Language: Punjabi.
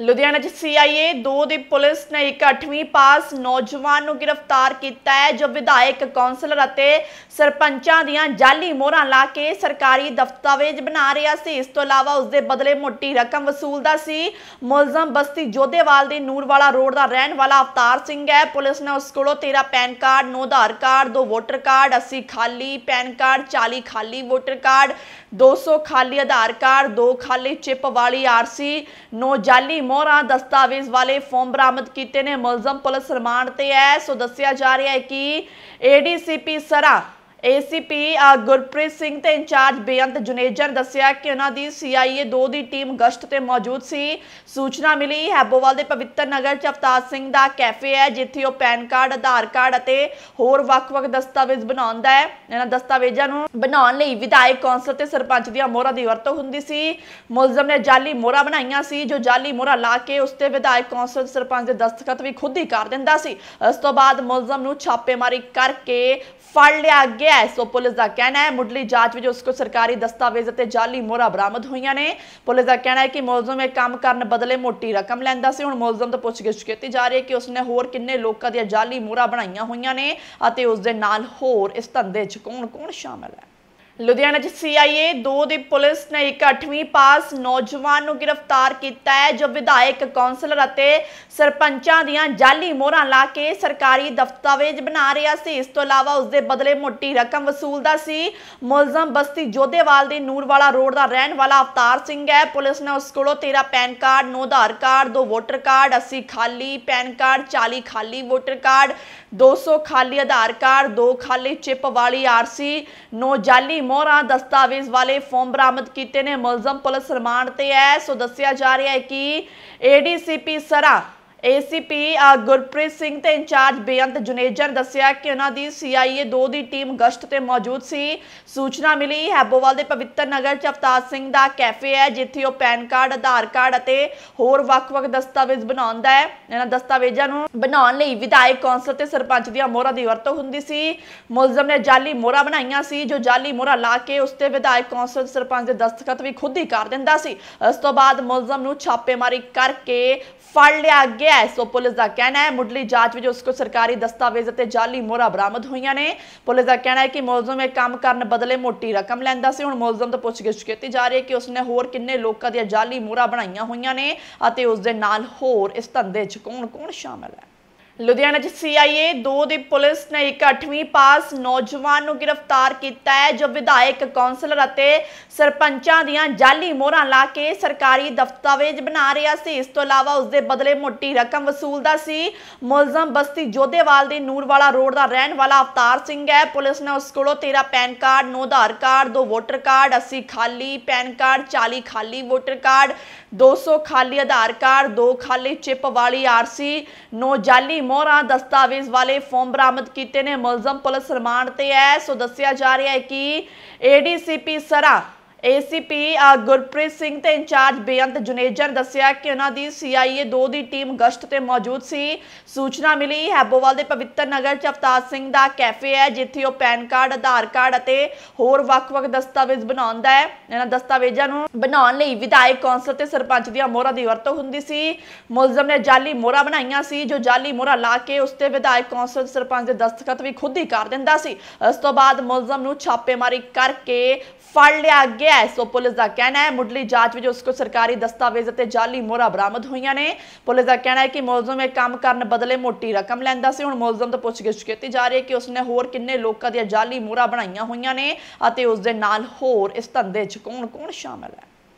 ਲੁਧਿਆਣਾ 'ਚ ਸੀਆਈਏ 2 ਦੀ ਪੁਲਿਸ ਨੇ ਇੱਕ 8ਵੀਂ ਪਾਸ ਨੌਜਵਾਨ ਨੂੰ ਗ੍ਰਿਫਤਾਰ ਕੀਤਾ ਹੈ ਜੋ ਵਿਧਾਇਕ ਕੌਂਸਲਰ ਅਤੇ ਸਰਪੰਚਾਂ ਦੀਆਂ ਜਾਲੀ ਮੋਹਰਾਂ ਲਾ ਕੇ ਸਰਕਾਰੀ ਦਫ਼ਤਾਵੇਜ਼ ਬਣਾ ਰਿਹਾ ਸੀ ਇਸ ਤੋਂ ਇਲਾਵਾ ਉਸ ਦੇ ਬਦਲੇ ਮੋਟੀ ਰਕਮ ਵਸੂਲਦਾ ਸੀ ਮੁਲਜ਼ਮ ਬਸਤੀ ਜੋਧੇਵਾਲ ਦੇ ਨੂਰਵਾਲਾ ਰੋਡ ਦਾ ਰਹਿਣ ਵਾਲਾ ਅਵਤਾਰ ਸਿੰਘ ਹੈ ਪੁਲਿਸ ਨੇ ਉਸ ਕੋਲੋਂ ਤੇਰਾ pan card no Aadhaar card ਦੋ ਵੋਟਰ ਕਾਰਡ 80 ਖਾਲੀ ਪੈਨ ਕਾਰਡ 40 ਖਾਲੀ ਵੋਟਰ ਕਾਰਡ 200 ਖਾਲੀ ਆਧਾਰ ਕਾਰਡ ਦੋ ਖਾਲੀ ਚਿਪ ਵਾਲੀ ਆਰਸੀ ਨੋ ਜਾਲੀ ਮੋਹਰਾਂ ਦਸਤਾਵੇਜ਼ ਵਾਲੇ ਫਾਰਮ ਬਰਾਮਦ ਕੀਤੇ ਨੇ ਮੁਲਜ਼ਮ ਪੁਲਿਸ ਰਿਮਾਂਡ ਤੇ ਹੈ ਸੋ ਦੱਸਿਆ ਜਾ ਰਿਹਾ ਹੈ ਕਿ ਏਡੀਸੀਪੀ ਸਰਾ ਏਸੀਪੀ ਗੁਰਪ੍ਰੀਤ ਸਿੰਘ ਤੇ ਇੰਚਾਰਜ ਬੇਅੰਤ ਜੁਨੇਜਰ ਦੱਸਿਆ ਕਿ ਉਹਨਾਂ ਦੀ ਸੀਆਈਏ 2 ਦੀ ਟੀਮ ਗਸ਼ਤ ਤੇ ਮੌਜੂਦ ਸੀ ਸੂਚਨਾ ਮਿਲੀ ਹੈਬੋਵਾਲ ਦੇ ਪਵਿੱਤਰ ਨਗਰ ਚ ਸਿੰਘ ਦਾ ਕੈਫੇ ਹੈ ਜਿੱਥੇ ਉਹ ਪੈਨ ਕਾਰਡ ਆਧਾਰ ਕਾਰਡ ਅਤੇ ਹੋਰ ਵੱਖ-ਵੱਖ ਦਸਤਾਵੇਜ਼ ਬਣਾਉਂਦਾ ਹੈ ਇਹਨਾਂ ਦਸਤਾਵੇਜ਼ਾਂ ਨੂੰ ਬਣਾਉਣ ਲਈ ਵਿਧਾਇਕ ਕੌਂਸਲ ਤੇ ਸਰਪੰਚ ਦੀਆਂ ਮੋਹਰਾਂ ਦੀ ਵਰਤੋਂ ਹੁੰਦੀ ਸੀ ਮੁਲਜ਼ਮ ਨੇ ਜਾਲੀ ਮੋਹਰਾਂ ਬਣਾਈਆਂ ਸੀ ਜੋ ਜਾਲੀ ਮੋਹਰਾਂ ਲਾ ਕੇ ਉਸ ਤੇ ਵਿਧਾਇਕ ਕੌਂਸਲ ਸਰਪੰਚ ਦੇ ਦਸਤਖਤ ਵੀ ਖੁਦ ਹੀ ਕਰ ਦਿੰਦਾ ਸੀ ਉਸ ਤੋਂ ਬਾਅਦ ਮੁਲਜ਼ਮ ਨੂੰ ਛਾਪੇਮਾਰੀ ਕਰਕੇ ਫੜ ਲਿਆ ਗਿਆ ਹੈ ਸੋ ਪੁਲਿਸ ਦਾ ਕਹਿਣਾ ਹੈ ਮੁੱਢਲੀ ਜਾਂਚ ਵਿੱਚ ਉਸ ਕੋਲ ਸਰਕਾਰੀ ਦਸਤਾਵੇਜ਼ ਅਤੇ ਜਾਲੀ ਮੋਹਰਾਂ ਬਰਾਮਦ ਹੋਈਆਂ ਨੇ ਪੁਲਿਸ ਦਾ ਕਹਿਣਾ ਹੈ ਕਿ ਮੌਜੂਮ ਇਹ ਕੰਮ ਕਰਨ ਬਦਲੇ ਮੋਟੀ ਰਕਮ ਲੈਂਦਾ ਸੀ ਹੁਣ ਮੌਜੂਮ ਤੋਂ ਪੁੱਛਗਿੱਛ ਕੀਤੀ ਜਾ ਰਹੀ ਹੈ ਕਿ ਉਸਨੇ ਹੋਰ ਕਿੰਨੇ ਲੋਕਾਂ ਦੀਆਂ ਜਾਲੀ ਮੋਹਰਾਂ ਬਣਾਈਆਂ ਹੋਈਆਂ ਨੇ ਅਤੇ ਉਸ ਦੇ ਨਾਲ ਹੋਰ ਇਸ ਧੰਦੇ 'ਚ ਕੌਣ-ਕੌਣ ਸ਼ਾਮਲ ਹੈ ਲੁਧਿਆਣਾ 'ਚ ਸੀਆਈਏ 2 ਦੇ ਪੁਲਿਸ ਨੇ ਇੱਕ 8ਵੀਂ ਪਾਸ ਨੌਜਵਾਨ ਨੂੰ ਗ੍ਰਿਫਤਾਰ ਕੀਤਾ ਹੈ ਜੋ ਵਿਧਾਇਕ ਕੌਂਸਲਰ ਅਤੇ ਸਰਪੰਚਾਂ ਦੀਆਂ ਜਾਲੀ ਮੋਹਰਾਂ ਲਾ ਕੇ ਸਰਕਾਰੀ ਦਫ਼ਤਾਵੇਜ਼ ਬਣਾ ਰਿਹਾ ਸੀ ਇਸ ਤੋਂ ਇਲਾਵਾ ਉਸ ਦੇ ਬਦਲੇ ਮੋਟੀ ਰਕਮ ਵਸੂਲਦਾ ਸੀ ਮੁਲਜ਼ਮ ਬਸਤੀ ਜੋਧੇਵਾਲ ਦੇ ਨੂਰਵਾਲਾ ਰੋਡ ਦਾ ਰਹਿਣ ਵਾਲਾ ਅਵਤਾਰ ਸਿੰਘ ਹੈ ਪੁਲਿਸ ਨੇ ਉਸ ਕੋਲੋਂ ਤੇਰਾ pan card no Aadhaar card ਦੋ ਵੋਟਰ ਕਾਰਡ 80 ਖਾਲੀ ਪੈਨ ਕਾਰਡ 40 ਖਾਲੀ ਵੋਟਰ ਕਾਰਡ 200 ਖਾਲੀ ਆਧਾਰ ਕਾਰਡ 2 ਖਾਲੀ ਚਿਪ ਵਾਲੀ ਆਰਸੀ 9 ਜਾਲੀ ਮੋਹਰਾ ਦਸਤਾਵੇਜ਼ ਵਾਲੇ ਫਾਰਮ ਬਰਾਮਦ ਕੀਤੇ ਨੇ ਮੁਲਜ਼ਮ ਪੁਲਿਸ ਰਿਮਾਂਡ ਤੇ ਐ ਸੋ ਦੱਸਿਆ ਜਾ ਰਿਹਾ ਹੈ ਕਿ ਏਡੀਸੀਪੀ ਸਰਾ ਏਸੀਪੀ ਗੁਰਪ੍ਰੀਤ ਸਿੰਘ ਤੇ ਇੰਚਾਰਜ ਬੇਅੰਤ ਜੁਨੇਜਰ ਦੱਸਿਆ ਕਿ ਉਹਨਾਂ ਦੀ ਸੀਆਈਏ 2 ਦੀ ਟੀਮ ਗਸ਼ਤ ਤੇ ਮੌਜੂਦ ਸੀ ਸੂਚਨਾ ਮਿਲੀ ਹੈਬੋਵਾਲ ਦੇ ਪਵਿੱਤਰ ਨਗਰ ਚ ਸਿੰਘ ਦਾ ਕੈਫੇ ਹੈ ਜਿੱਥੇ ਉਹ ਪੈਨ ਕਾਰਡ ਆਧਾਰ ਕਾਰਡ ਅਤੇ ਹੋਰ ਵੱਖ-ਵੱਖ ਦਸਤਾਵੇਜ਼ ਬਣਾਉਂਦਾ ਹੈ ਇਹਨਾਂ ਦਸਤਾਵੇਜ਼ਾਂ ਨੂੰ ਬਣਾਉਣ ਲਈ ਵਿਧਾਇਕ ਕੌਂਸਲ ਤੇ ਸਰਪੰਚ ਦੀਆਂ ਮੋਹਰਾਂ ਦੀ ਵਰਤੋਂ ਹੁੰਦੀ ਸੀ ਮੁਲਜ਼ਮ ਨੇ ਜਾਲੀ ਮੋਹਰਾਂ ਬਣਾਈਆਂ ਸੀ ਜੋ ਜਾਲੀ ਮੋਹਰਾਂ ਲਾ ਕੇ ਉਸ ਤੇ ਵਿਧਾਇਕ ਕੌਂਸਲ ਸਰਪੰਚ ਦੇ ਦਸਤਖਤ ਵੀ ਖੁਦ ਹੀ ਕਰ ਦਿੰਦਾ ਸੀ ਉਸ ਤੋਂ ਬਾਅਦ ਮੁਲਜ਼ਮ ਨੂੰ ਛਾਪੇਮਾਰੀ ਕਰਕੇ ਫੜ ਲਿਆ ਗਿਆ ਹੈ ਸੋ ਪੁਲਿਸ ਦਾ ਕਹਿਣਾ ਹੈ ਮੁੱਢਲੀ ਜਾਂਚ ਵਿੱਚ ਉਸ ਕੋਲ ਸਰਕਾਰੀ ਦਸਤਾਵੇਜ਼ ਅਤੇ ਜਾਲੀ ਮੋਹਰਾਂ ਬਰਾਮਦ ਹੋਈਆਂ ਨੇ ਪੁਲਿਸ ਦਾ ਕਹਿਣਾ ਹੈ ਕਿ ਮੌਜੂਮ ਇਹ ਕੰਮ ਕਰਨ ਬਦਲੇ ਮੋਟੀ ਰਕਮ ਲੈਂਦਾ ਸੀ ਹੁਣ ਮੌਜੂਮ ਤੋਂ ਪੁੱਛਗਿੱਛ ਕੀਤੀ ਜਾ ਰਹੀ ਹੈ ਕਿ ਉਸਨੇ ਹੋਰ ਕਿੰਨੇ ਲੋਕਾਂ ਦੀਆਂ ਜਾਲੀ ਮੋਹਰਾਂ ਬਣਾਈਆਂ ਹੋਈਆਂ ਨੇ ਅਤੇ ਉਸ ਦੇ ਨਾਲ ਹੋਰ ਇਸ ਧੰਦੇ 'ਚ ਕੌਣ-ਕੌਣ ਸ਼ਾਮਲ ਹੈ ਲੁਧਿਆਣਾ 'ਚ ਸੀਆਈਏ 2 ਦੇ ਪੁਲਿਸ ਨੇ ਇੱਕ 8ਵੀਂ ਪਾਸ ਨੌਜਵਾਨ ਨੂੰ ਗ੍ਰਿਫਤਾਰ ਕੀਤਾ ਹੈ ਜੋ ਵਿਧਾਇਕ ਕੌਂਸਲਰ ਅਤੇ ਸਰਪੰਚਾਂ ਦੀਆਂ ਜਾਲੀ ਮੋਹਰਾਂ ਲਾ ਕੇ ਸਰਕਾਰੀ ਦਫ਼ਤਾਵੇਜ਼ ਬਣਾ ਰਿਹਾ ਸੀ ਇਸ ਤੋਂ ਇਲਾਵਾ ਉਸ ਦੇ ਬਦਲੇ ਮੋਟੀ ਰਕਮ ਵਸੂਲਦਾ ਸੀ ਮੁਲਜ਼ਮ ਬਸਤੀ ਜੋਧੇਵਾਲ ਦੇ ਨੂਰਵਾਲਾ ਰੋਡ ਦਾ ਰਹਿਣ ਵਾਲਾ ਅਵਤਾਰ ਸਿੰਘ ਹੈ ਪੁਲਿਸ ਨੇ ਉਸ ਕੋਲੋਂ 13 pan card no Aadhaar card ਦੋ ਵੋਟਰ ਕਾਰਡ 80 ਖਾਲੀ ਪੈਨ ਕਾਰਡ 40 ਖਾਲੀ ਵੋਟਰ ਕਾਰਡ 200 ਖਾਲੀ ਆਧਾਰ ਕਾਰਡ ਦੋ ਖਾਲੀ ਚਿਪ ਵਾਲੀ ਆਰਸੀ ਨੋ ਜਾਲੀ ਮੋਹਰਾਂ ਦਸਤਾਵੇਜ਼ ਵਾਲੇ ਫਾਰਮ ਬਰਾਮਦ ਕੀਤੇ ਨੇ ਮੁਲਜ਼ਮ ਪੁਲਿਸ ਰਿਮਾਂਡ ਤੇ ਹੈ ਸੋ ਦੱਸਿਆ ਜਾ ਰਿਹਾ ਹੈ ਕਿ ਏਡੀਸੀਪੀ ਸਰਾ ਏਸੀਪੀ ਗੁਰਪ੍ਰੀਤ ਸਿੰਘ ਤੇ ਇੰਚਾਰਜ ਬੇਅੰਤ ਜੁਨੇਜਰ ਦੱਸਿਆ ਕਿ ਉਹਨਾਂ ਦੀ ਸੀਆਈਏ 2 ਦੀ ਟੀਮ ਗਸ਼ਤ ਤੇ ਮੌਜੂਦ ਸੀ ਸੂਚਨਾ ਮਿਲੀ ਹੈਬੋਵਾਲ ਦੇ ਪਵਿੱਤਰ ਨਗਰ ਚ ਸਿੰਘ ਦਾ ਕੈਫੇ ਹੈ ਜਿੱਥੇ ਉਹ ਪੈਨ ਕਾਰਡ ਆਧਾਰ ਕਾਰਡ ਅਤੇ ਹੋਰ ਵੱਖ-ਵੱਖ ਦਸਤਾਵੇਜ਼ ਬਣਾਉਂਦਾ ਹੈ ਇਹਨਾਂ ਦਸਤਾਵੇਜ਼ਾਂ ਨੂੰ ਬਣਾਉਣ ਲਈ ਵਿਧਾਇਕ ਕੌਂਸਲ ਤੇ ਸਰਪੰਚ ਦੀਆਂ ਮੋਹਰਾਂ ਦੀ ਵਰਤੋਂ ਹੁੰਦੀ ਸੀ ਮੁਲਜ਼ਮ ਨੇ ਜਾਲੀ ਮੋਹਰਾਂ ਬਣਾਈਆਂ ਸੀ ਜੋ ਜਾਲੀ ਮੋਹਰਾਂ ਲਾ ਕੇ ਉਸ ਤੇ ਵਿਧਾਇਕ ਕੌਂਸਲ ਸਰਪੰਚ ਦੇ ਦਸਤਖਤ ਵੀ ਖੁਦ ਹੀ ਕਰ ਦਿੰਦਾ ਸੀ ਉਸ ਤੋਂ ਬਾਅਦ ਮੁਲਜ਼ਮ ਨੂੰ ਛਾਪੇਮਾਰੀ ਕਰਕੇ ਫੜ ਲਿਆ ਗਿਆ ਹੈ ਸੋ ਪੁਲਿਸ ਦਾ ਕਹਿਣਾ ਹੈ ਮੁੱਢਲੀ ਜਾਂਚ ਵਿੱਚ ਉਸ ਕੋਲ ਸਰਕਾਰੀ ਦਸਤਾਵੇਜ਼ ਅਤੇ ਜਾਲੀ ਮੋਹਰਾਂ ਬਰਾਮਦ ਹੋਈਆਂ ਨੇ ਪੁਲਿਸ ਦਾ ਕਹਿਣਾ ਹੈ ਕਿ ਮੌਜੂਮ ਇਹ ਕੰਮ ਕਰਨ ਬਦਲੇ ਮੋਟੀ ਰਕਮ ਲੈਂਦਾ ਸੀ ਹੁਣ ਮੌਜੂਮ ਤੋਂ ਪੁੱਛਗਿੱਛ ਕੀਤੀ ਜਾ ਰਹੀ ਹੈ ਕਿ ਉਸਨੇ ਹੋਰ ਕਿੰਨੇ ਲੋਕਾਂ ਦੀਆਂ ਜਾਲੀ ਮੋਹਰਾਂ ਬਣਾਈਆਂ ਹੋਈਆਂ ਨੇ ਅਤੇ ਉਸ ਦੇ ਨਾਲ ਹੋਰ ਇਸ ਧੰਦੇ 'ਚ ਕੌਣ-ਕੌਣ ਸ਼ਾਮਲ ਹੈ